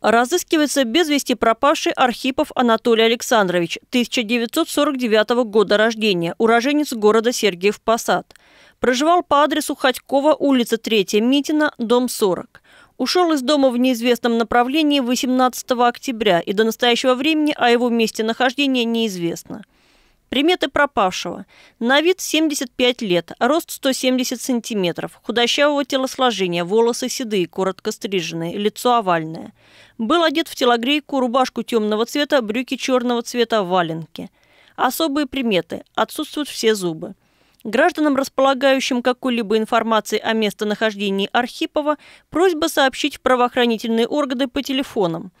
Разыскивается без вести пропавший Архипов Анатолий Александрович, 1949 года рождения, уроженец города Сергиев Посад. Проживал по адресу Ходькова, улица 3 Митина, дом 40. Ушел из дома в неизвестном направлении 18 октября и до настоящего времени о его месте нахождения неизвестно. Приметы пропавшего. На вид 75 лет, рост 170 сантиметров, худощавого телосложения, волосы седые, коротко стриженные, лицо овальное. Был одет в телогрейку, рубашку темного цвета, брюки черного цвета, валенки. Особые приметы. Отсутствуют все зубы. Гражданам, располагающим какой-либо информацией о местонахождении Архипова, просьба сообщить в правоохранительные органы по телефонам –